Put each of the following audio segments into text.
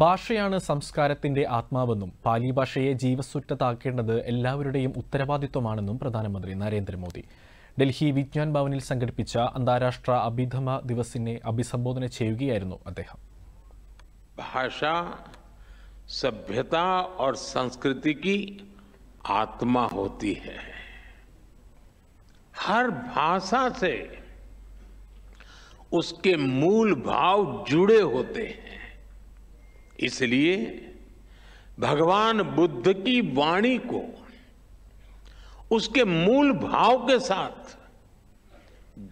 ഭാഷയാണ് സംസ്കാരത്തിന്റെ ആത്മാവെന്നും പാലി ഭാഷയെ ജീവസുറ്റത്താക്കേണ്ടത് എല്ലാവരുടെയും ഉത്തരവാദിത്വമാണെന്നും പ്രധാനമന്ത്രി നരേന്ദ്രമോദി ഡൽഹി വിജ്ഞാൻ ഭവനിൽ സംഘടിപ്പിച്ച അന്താരാഷ്ട്ര അഭിധമ ദിവസിനെ അഭിസംബോധന ചെയ്യുകയായിരുന്നു അദ്ദേഹം ഭാഷ സഭ്യത ഓർ संस्कृति की आत्मा होती है हर भाषा से उसके मूल इसलिए भगवान बुद्ध की वाणी को उसके मूल भाव के साथ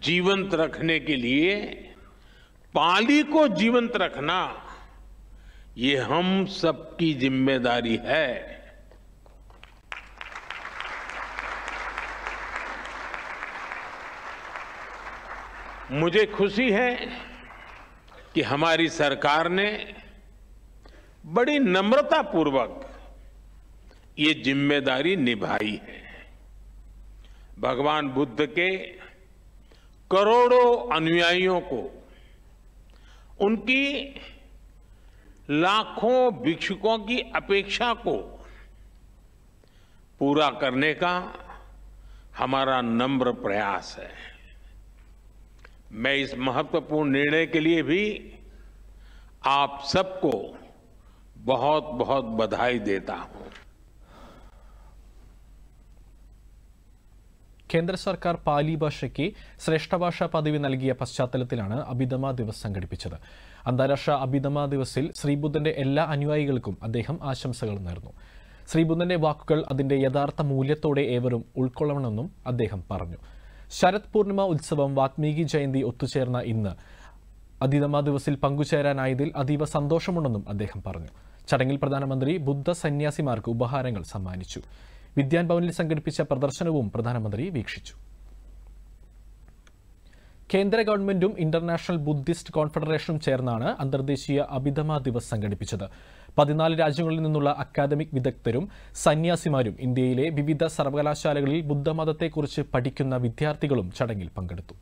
जीवंत रखने के लिए पाली को जीवंत रखना ये हम सबकी जिम्मेदारी है मुझे खुशी है कि हमारी सरकार ने बड़ी नम्रता पूर्वक ये जिम्मेदारी निभाई है भगवान बुद्ध के करोड़ों अनुयायियों को उनकी लाखों भिक्षुकों की अपेक्षा को पूरा करने का हमारा नम्र प्रयास है मैं इस महत्वपूर्ण निर्णय के लिए भी आप सबको बहुत बहुत बधाई देता हूं കേന്ദ്ര സർക്കാർ പാലി ഭാഷയ്ക്ക് ശ്രേഷ്ഠഭാഷാ പദവി നൽകിയ പശ്ചാത്തലത്തിലാണ് അഭിതമ ദിവസ് സംഘടിപ്പിച്ചത് അന്താരാഷ്ട്ര അഭിതമ ദിവസിൽ ശ്രീബുദ്ധന്റെ എല്ലാ അനുയായികൾക്കും അദ്ദേഹം ആശംസകൾ നേർന്നു ശ്രീബുദ്ധന്റെ വാക്കുകൾ അതിന്റെ യഥാർത്ഥ മൂല്യത്തോടെ ഏവരും ഉൾക്കൊള്ളണമെന്നും അദ്ദേഹം പറഞ്ഞു ശരത് പൂർണിമ ഉത്സവം വാത്മീകി ജയന്തി ഒത്തുചേർന്ന ഇന്ന് അതിതമ ദിവസിൽ പങ്കുചേരാനായതിൽ അതീവ സന്തോഷമുണ്ടെന്നും അദ്ദേഹം പറഞ്ഞു ചടങ്ങിൽ പ്രധാനമന്ത്രി ബുദ്ധ സന്യാസിമാർക്ക് ഉപഹാരങ്ങൾ സമ്മാനിച്ചു വിദ്യാൻ ഭവനിൽ സംഘടിപ്പിച്ച പ്രദർശനവും പ്രധാനമന്ത്രി വീക്ഷിച്ചു കേന്ദ്ര ഗവൺമെന്റും ഇന്റർനാഷണൽ ബുദ്ധിസ്റ്റ് കോൺഫെഡറേഷനും ചേർന്നാണ് അന്തർദേശീയ അഭിധമ ദിവസ് സംഘടിപ്പിച്ചത് പതിനാല് രാജ്യങ്ങളിൽ നിന്നുള്ള അക്കാദമിക് വിദഗ്ധരും സന്യാസിമാരും ഇന്ത്യയിലെ വിവിധ സർവകലാശാലകളിൽ ബുദ്ധമതത്തെക്കുറിച്ച് പഠിക്കുന്ന വിദ്യാർത്ഥികളും ചടങ്ങിൽ പങ്കെടുത്തു